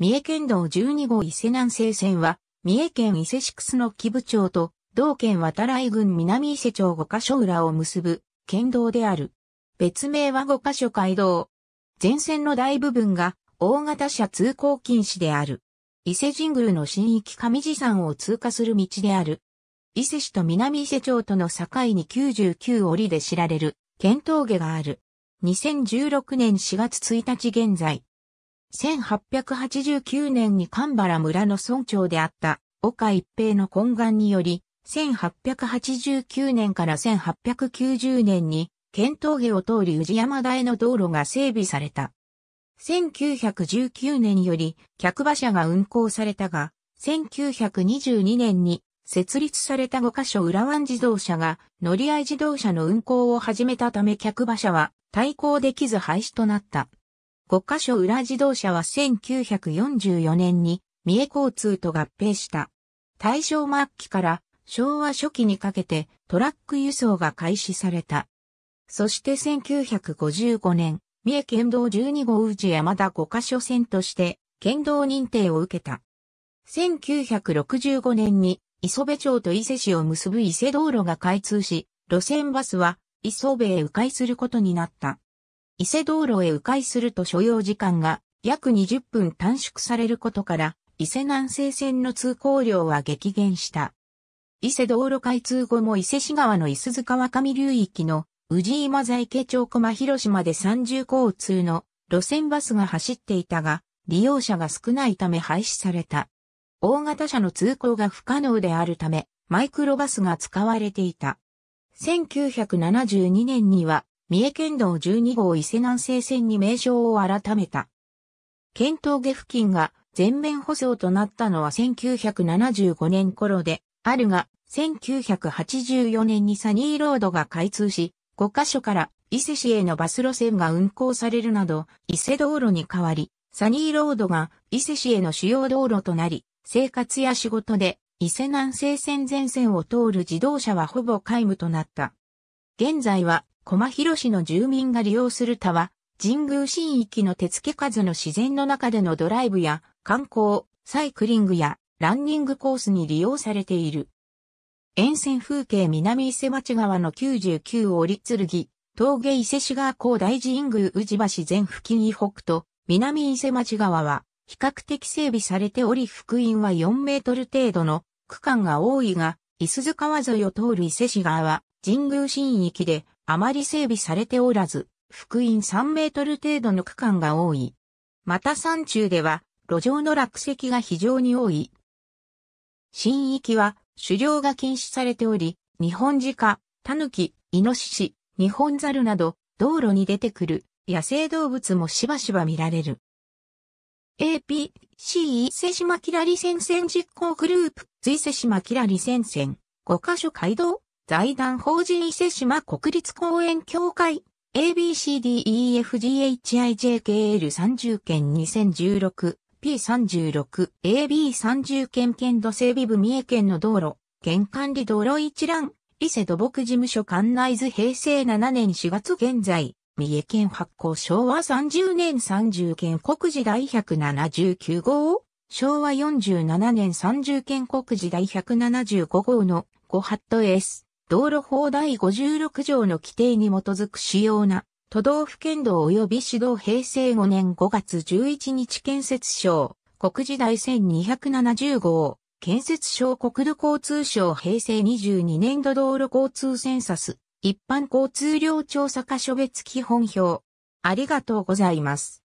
三重県道12号伊勢南西線は、三重県伊勢市楠の木部町と、同県渡来郡南伊勢町五箇所裏を結ぶ、県道である。別名は五箇所街道。前線の大部分が、大型車通行禁止である。伊勢神宮の新域上地山を通過する道である。伊勢市と南伊勢町との境に99折で知られる、県峠がある。2016年4月1日現在、1889年に神原村の村長であった岡一平の懇願により、1889年から1890年に、剣峠を通り宇治山への道路が整備された。1919年より客馬車が運行されたが、1922年に設立された5カ所浦湾自動車が乗り合い自動車の運行を始めたため客馬車は対抗できず廃止となった。五箇所裏自動車は1944年に三重交通と合併した。大正末期から昭和初期にかけてトラック輸送が開始された。そして1955年、三重県道12号宇治山田5箇所線として県道認定を受けた。1965年に磯部町と伊勢市を結ぶ伊勢道路が開通し、路線バスは磯部へ迂回することになった。伊勢道路へ迂回すると所要時間が約20分短縮されることから、伊勢南西線の通行量は激減した。伊勢道路開通後も伊勢市川の伊豆塚若見流域の宇治今在家町駒広島で30交通の路線バスが走っていたが、利用者が少ないため廃止された。大型車の通行が不可能であるため、マイクロバスが使われていた。1972年には三重県道12号伊勢南西線に名称を改めた。県峠付近が全面舗装となったのは1975年頃で、あるが、1984年にサニーロードが開通し、5カ所から伊勢市へのバス路線が運行されるなど、伊勢道路に変わり、サニーロードが伊勢市への主要道路となり、生活や仕事で伊勢南西線全線を通る自動車はほぼ皆無となった。現在は駒広市の住民が利用する田は、神宮神域の手付数の自然の中でのドライブや観光、サイクリングやランニングコースに利用されている。沿線風景南伊勢町川の99折剣、峠伊勢市川港大神宮宇治橋前付近以北と南伊勢町川は比較的整備されており福音は4メートル程度の区間が多いが、伊豆川沿いを通る伊勢市川は神宮神域であまり整備されておらず、福音3メートル程度の区間が多い。また山中では、路上の落石が非常に多い。新域は、狩猟が禁止されており、日本鹿、タヌキ、イノシシ、日本ザルなど、道路に出てくる野生動物もしばしば見られる。AP、C 伊勢島キラリ戦線実行グループ、随勢島キラリ戦線、5カ所街道財団法人伊勢島国立公園協会 ABCDEFGHIJKL30 件 2016P36 AB30 件県土整備部三重県の道路、県管理道路一覧、伊勢土木事務所管内図平成7年4月現在、三重県発行昭和30年30件国時第179号、昭和47年30件国時第175号の5ハット S。道路法第56条の規定に基づく主要な都道府県道及び市道平成5年5月11日建設省、国時代1270号、建設省国土交通省平成22年度道路交通センサス、一般交通量調査箇所別基本表。ありがとうございます。